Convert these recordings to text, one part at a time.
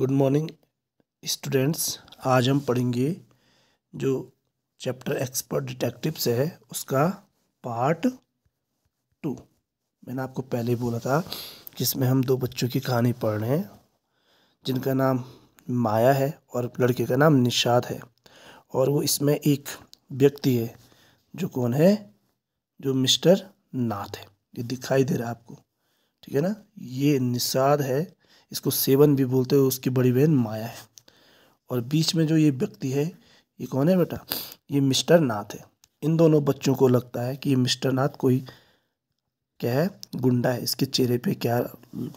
Good morning students आज हम पढ़ेंगे जो चैप्टर एक्सपर्ट डिटेक्टिव है उसका पार्ट टू मैंने आपको पहले ही बोला था जिसमें हम दो बच्चों की कहानी पढ़ रहे हैं जिनका नाम माया है और लड़के का नाम निषाद है और वो इसमें एक व्यक्ति है जो कौन है जो मिस्टर नाथ है ये दिखाई दे रहा है आपको ठीक है ना ये निषाद है इसको सेवन भी बोलते हो उसकी बड़ी बहन माया है और बीच में जो ये व्यक्ति है ये कौन है बेटा ये मिस्टर नाथ है इन दोनों बच्चों को लगता है कि ये मिस्टर नाथ कोई क्या है गुंडा है इसके चेहरे पे क्या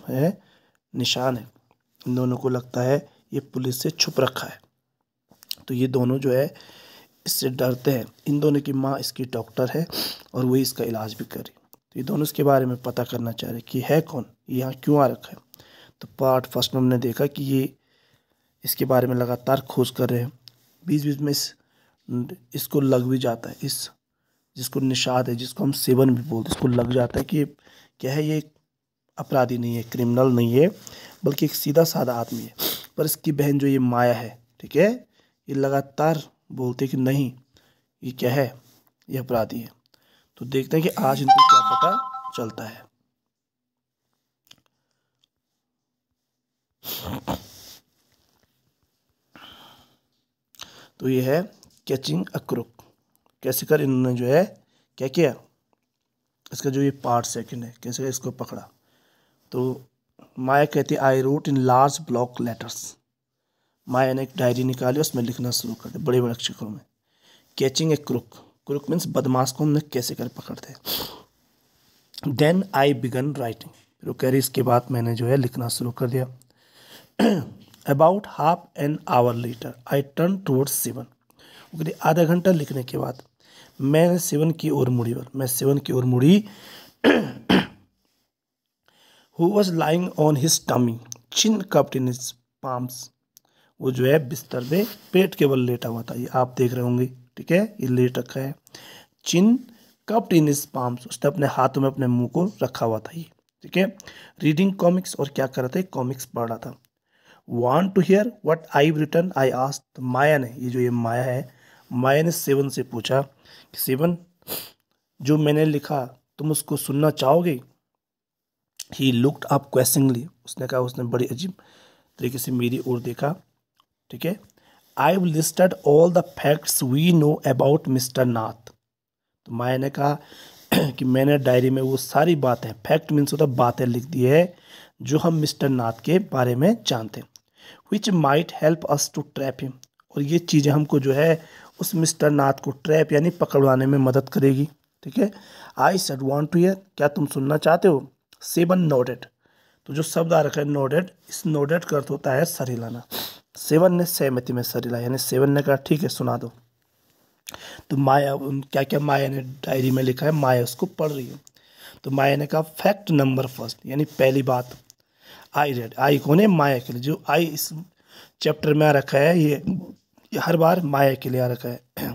है निशान है इन दोनों को लगता है ये पुलिस से छुप रखा है तो ये दोनों जो है इससे डरते हैं इन दोनों की माँ इसकी डॉक्टर है और वही इसका इलाज भी कर रही तो ये दोनों इसके बारे में पता करना चाह रहे कि है कौन यहाँ क्यों आ रखा है तो पार्ट फर्स्ट में हमने देखा कि ये इसके बारे में लगातार खोज कर रहे हैं बीच बीच में इस इसको लग भी जाता है इस जिसको निषाद है जिसको हम सेवन भी बोलते हैं इसको लग जाता है कि क्या है ये अपराधी नहीं है क्रिमिनल नहीं है बल्कि एक सीधा साधा आदमी है पर इसकी बहन जो ये माया है ठीक है ये लगातार बोलते कि नहीं ये क्या है ये अपराधी है तो देखते हैं कि आज इनको क्या पता चलता है तो ये है कैचिंग अ क्रुक कैसे कर इन्होंने जो है क्या किया इसका जो ये पार्ट सेकंड है कैसे इसको पकड़ा तो माया कहती I wrote in large block letters Maya ने एक डायरी निकाली उसमें लिखना शुरू कर दिया बड़े बड़े अक्षरों में catching a crook crook means बदमाश को हमने कैसे कर पकड़ते देन आई बिगन राइटिंग फिर वो कह रही इसके बाद मैंने जो है लिखना शुरू कर दिया about half an hour later I turn towards seven okay आधा घंटा लिखने के बाद मैं सेवन की ओर मुड़ी और मैं सेवन की ओर मुड़ी who was lying on his tummy chin cup in his palms वो जो है बिस्तर में पेट के बल लेटा हुआ था ये आप देख रहे होंगे ठीक है ये लेट रखा है chin cup in his palms उसने अपने हाथों में अपने मुंह को रखा हुआ था ये ठीक है रीडिंग कॉमिक्स और क्या कर रहा था कॉमिक्स पढ़ रहा था want to hear what I written I asked Maya ने ये जो ये माया है माया ने सेवन से पूछा कि सेवन जो मैंने लिखा तुम उसको सुनना चाहोगे ही लुकड आप क्वेश्चनली उसने कहा उसने बड़ी अजीब तरीके से मेरी ओर देखा ठीक है I listed all the facts we know about mister Nath तो माया ने कहा कि मैंने डायरी में वो सारी बातें फैक्ट मीन्स होता बातें लिख दी है जो हम मिस्टर नाथ के बारे में जानते हैं which might help us to trap him और ये चीज़ें हमको जो है उस मिस्टर नाथ को ट्रैप यानी पकड़वाने में मदद करेगी ठीक है I said want to hear क्या तुम सुनना चाहते हो सेवन नोडेड तो जो शब्द आ रखा है नोडेड इस नोडेड का अर्थ होता है सर हिलाना सेवन ने सहमति में सर हिला यानी सेवन ने कहा ठीक है सुना दो तो माया क्या क्या माया ने डायरी में लिखा है माया उसको पढ़ रही है तो माया ने कहा फैक्ट नंबर फर्स्ट यानी पहली बात आई रेड आई कौन है माया के लिए जो आई इस चैप्टर में आ रखा है ये हर बार माया के लिए आ रखा है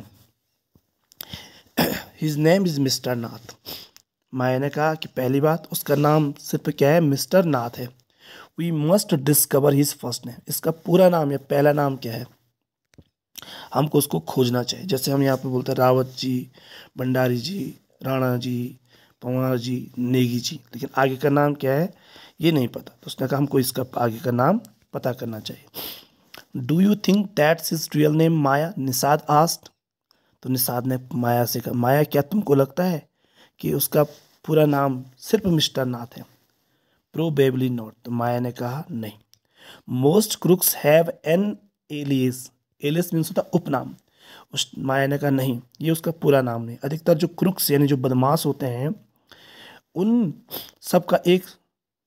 his name is mister Nath Maya ने कहा कि पहली बात उसका नाम सिर्फ क्या है मिस्टर नाथ है we must discover his first name इसका पूरा नाम या पहला नाम क्या है हमको उसको खोजना चाहिए जैसे हम यहाँ पे बोलते हैं रावत जी भंडारी जी राणा जी पवार जी नेगी जी लेकिन आगे का नाम क्या है ये नहीं पता तो उसने कहा हमको इसका आगे का नाम पता करना चाहिए do you think that's is real name Maya Nishad asked तो निषाद ने माया से कहा माया क्या तुमको लगता है कि उसका पूरा नाम सिर्फ मिस्टर नाथ है प्रोबेबली नॉट तो माया ने कहा नहीं most crooks have an alias alias means होता उपनाम उस माया ने कहा नहीं ये उसका पूरा नाम नहीं अधिकतर जो क्रुक्स यानी जो बदमाश होते हैं उन सब का एक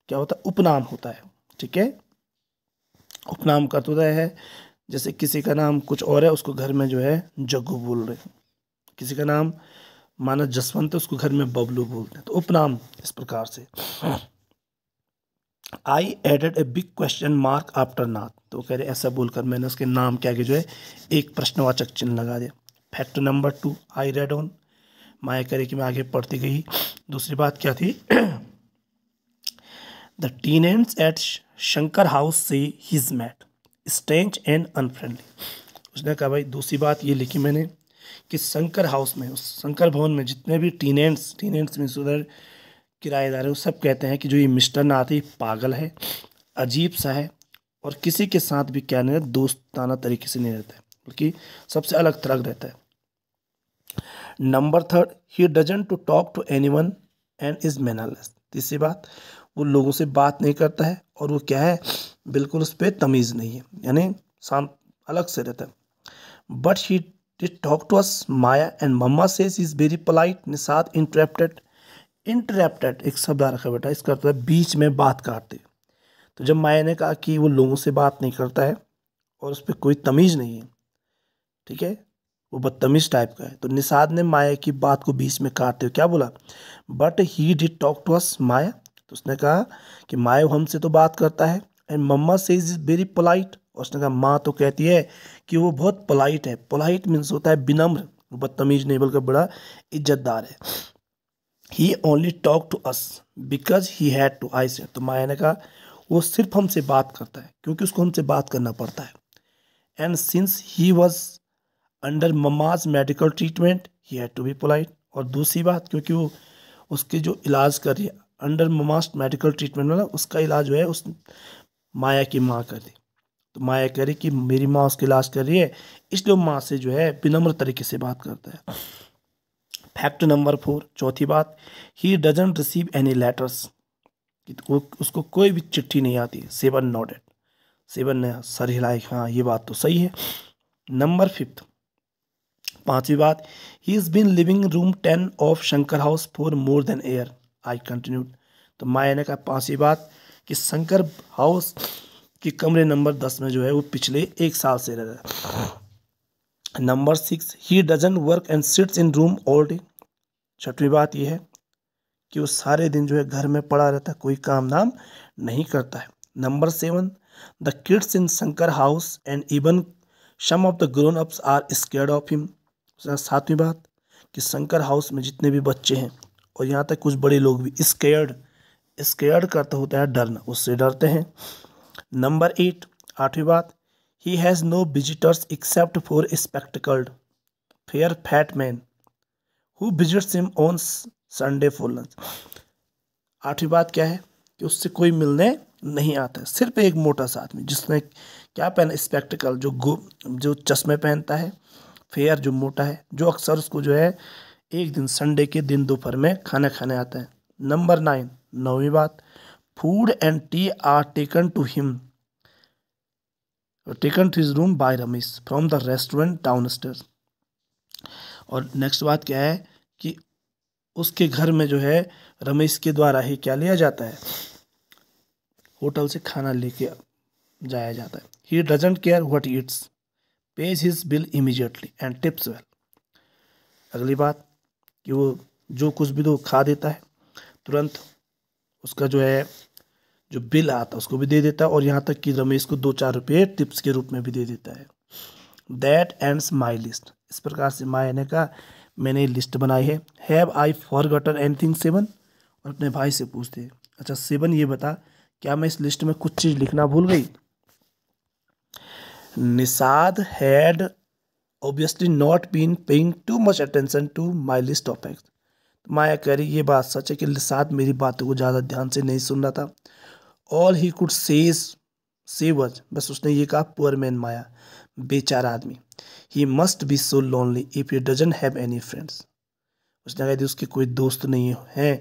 क्या होता है उपनाम होता है ठीक है उपनाम का तो होता है जैसे किसी का नाम कुछ और है उसको घर में जो है जग्गू बोल रहे हैं किसी का नाम माना जसवंत है उसको घर में बबलू बोलते हैं तो उपनाम इस प्रकार से I added a big question mark after Nath तो कह रहे ऐसा बोलकर मैंने उसके नाम के आगे जो है एक प्रश्नवाचक चिन्ह लगा दिया fact number two I read on Maya करे कि मैं आगे पढ़ती गई दूसरी बात क्या थी the teen ends at Shankar House से his mat stench and unfriendly उसने कहा भाई दूसरी बात ये लिखी मैंने कि शंकर हाउस में उस शंकर भवन में जितने भी टीनेंट्स टीनेंट्स में उधर किराएदार हैं सब कहते हैं कि जो ये मिस्टर नाथी पागल है अजीब सा है और किसी के साथ भी क्या नहीं दोस्ताना तरीके से नहीं रहता है बल्कि सबसे अलग तरह रहता है number third he doesn't to talk to anyone and is mannerless तीसरी बात वो लोगों से बात नहीं करता है और वो क्या है बिल्कुल उस पर तमीज़ नहीं है यानी शांत अलग से रहता है but he did talk to us Maya and mamma says is very polite Nishad interrupted interrupted एक शब्द रखा बेटा इसका अर्थ मतलब है बीच में बात काटते तो जब माया ने कहा कि वो लोगों से बात नहीं करता है और उस पर कोई तमीज़ नहीं है ठीक है वो बदतमीज टाइप का है तो निषाद ने माया की बात को बीच में काटते हुए क्या बोला but he did talk to us Maya तो उसने कहा कि माया हमसे तो बात करता है एंड मम्मा से इज़ वेरी पोलाइट और उसने कहा माँ तो कहती है कि वो बहुत पोलाइट है पोलाइट मीन्स होता है विनम्र बदतमीज नहीं बल्कि बड़ा इज्जतदार है he only talk to us because he had to I say तो माया ने कहा वो सिर्फ हमसे बात करता है क्योंकि उसको हमसे बात करना पड़ता है and since he was under mamma's medical treatment he had to be polite और दूसरी बात क्योंकि वो उसके जो इलाज कर रही है अंडर ममाज मेडिकल ट्रीटमेंट वाला उसका इलाज जो है उस माया की माँ कर रही तो माया कह रही कि मेरी माँ उसका इलाज कर रही है इसलिए माँ से जो है विनम्र तरीके से बात करता है फैक्ट नंबर फोर चौथी बात he doesn't receive any letters उसको कोई भी चिट्ठी नहीं आती सेवन नोडेड सेवन ने सर हिलाए हाँ ये बात तो सही है नंबर फिफ्थ पांचवी बात he is been living room ten of Shankar House for more than year I continue तो माया ने कहा पांचवी बात कि शंकर हाउस के कमरे नंबर दस में जो है वो पिछले एक साल से रह रहा number six he doesn't work and sits in room all day छठवीं बात यह है कि वो सारे दिन जो है घर में पड़ा रहता है कोई काम धाम नहीं करता है number seven the kids in Shankar House and even some of the grown ups are scared of him सातवीं बात कि शंकर हाउस में जितने भी बच्चे हैं और यहाँ तक कुछ बड़े लोग भी स्केयर्ड स्केयर्ड करता होता है डरना उससे डरते हैं नंबर एट आठवीं बात he has no visitors except for spectacled fair fat man who visits him on Sunday for lunch आठवीं बात क्या है कि उससे कोई मिलने नहीं आता है सिर्फ एक मोटा सा आदमी जिसने क्या पहना स्पेक्टिकल जो गो जो चश्मे पहनता है फेयर जो मोटा है जो अक्सर उसको जो है एक दिन संडे के दिन दोपहर में खाना खाने आता है नंबर नाइन नौवीं बात food and tea are taken to him taken to his room by Ramesh from the restaurant down और नेक्स्ट बात क्या है कि उसके घर में जो है रमेश के द्वारा ही क्या लिया जाता है होटल से खाना लेके जाया जाता है he doesn't care what eats pays his bill immediately and tips well अगली बात कि वो जो कुछ भी दो तो खा देता है तुरंत उसका जो है जो बिल आता है उसको भी दे देता है और यहाँ तक कि रमेश को दो चार रुपये टिप्स के रूप में भी दे देता है दैट एंड्स माई लिस्ट इस प्रकार से माया ने कहा मैंने लिस्ट बनाई है have I forgotten anything seven और अपने भाई से पूछते अच्छा सेवन ये बता क्या मैं इस लिस्ट में कुछ चीज़ लिखना भूल गई Nisad had obviously not been paying too much attention to my list of Maya कह रही ये बात सच है कि निषाद मेरी बातों को ज़्यादा ध्यान से नहीं सुन रहा था ऑल ही कुड सेज वज बस उसने ये कहा पुअर मैन माया बेचारा आदमी he must be so lonely if you doesn't have any friends उसने कहा यदि उसके कोई दोस्त नहीं है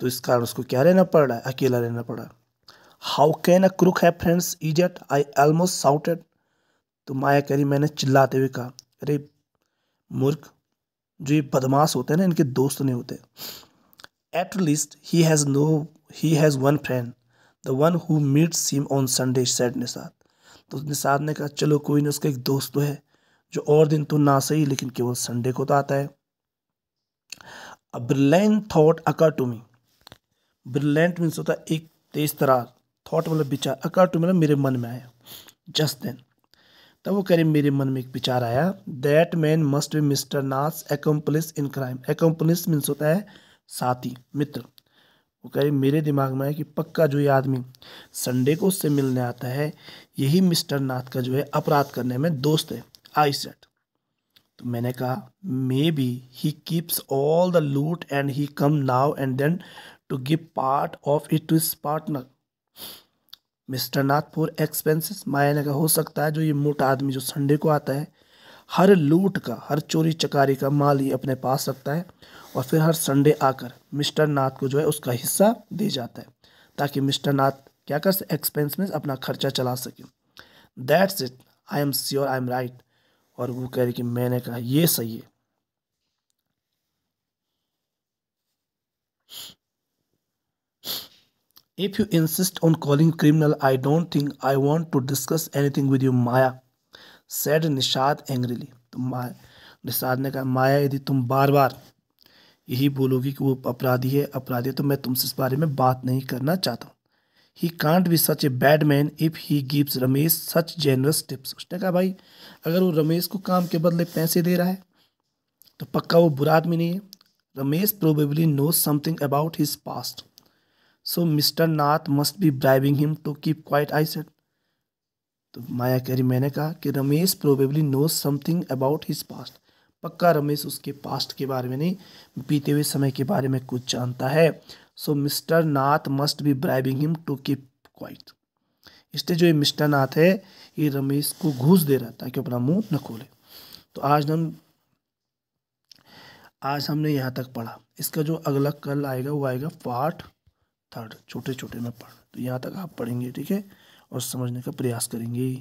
तो इस कारण उसको क्या रहना पड़ रहा है अकेला रहना पड़ रहा है how can a crook have friends at I almost shouted तो माया करीम मैंने चिल्लाते हुए कहा अरे मूर्ख जो ये बदमाश होते हैं ना इनके दोस्त नहीं होते at least he has no he has one friend the one who meets him on Sunday said Nishad तो निसाद ने कहा चलो कोई ना उसका एक दोस्त तो है जो और दिन तो ना सही लेकिन केवल संडे को तो आता है a brilliant thought occur to me brilliant means होता है एक तेज तरार थाट मतलब विचार अकर टू मतलब मेरे मन में आया जस्ट देन तब वो कह रही मेरे मन में एक विचार आया that man must be mister Nath accomplice in crime accomplice means होता है साथी मित्र वो कह रही मेरे दिमाग में है कि पक्का जो ये आदमी संडे को उससे मिलने आता है यही मिस्टर नाथ का जो है अपराध करने में दोस्त है आई सेट तो मैंने कहा maybe he keeps all the loot and he come now and then to give part of it to his partner mister Nath expenses Maya ने कहा हो सकता है जो ये मोटा आदमी जो संडे को आता है हर लूट का हर चोरी चकारी का माल ये अपने पास रखता है और फिर हर संडे आकर मिस्टर नाथ को जो है उसका हिस्सा दे जाता है ताकि मिस्टर नाथ क्या कर सके एक्सपेंस में अपना खर्चा चला सके that's it I am sure I am right और वो कह रही कि मैंने कहा ये सही है If you insist on calling criminal, I don't think I want to discuss anything with you, Maya, said Nishad angrily. तो माया निषाद ने कहा माया यदि तुम बार बार यही बोलोगी कि वो अपराधी है अपराधी है तो मैं तुमसे इस बारे में बात नहीं करना चाहता हूँ he can't be such a bad man if he gives Ramesh such generous tips उसने कहा भाई अगर वो रमेश को काम के बदले पैसे दे रहा है तो पक्का वो बुरा आदमी नहीं है Ramesh probably know something about his past so mister Nath must be bribing him to keep quiet I said to Maya रही मैंने कहा कि Ramesh probably knows something about his past पक्का रमेश उसके पास्ट के बारे में नहीं बीते हुए समय के बारे में कुछ जानता है so mister Nath must be bribing him to keep quiet इसलिए जो ये मिस्टर नाथ है ये रमेश को घूस दे रहा ताकि अपना मुंह न खोले तो आज हम आज हमने यहाँ तक पढ़ा इसका जो अगला कल आएगा वो आएगा पार्ट थर्ड छोटे छोटे में पढ़ तो यहाँ तक आप पढ़ेंगे ठीक है और समझने का प्रयास करेंगे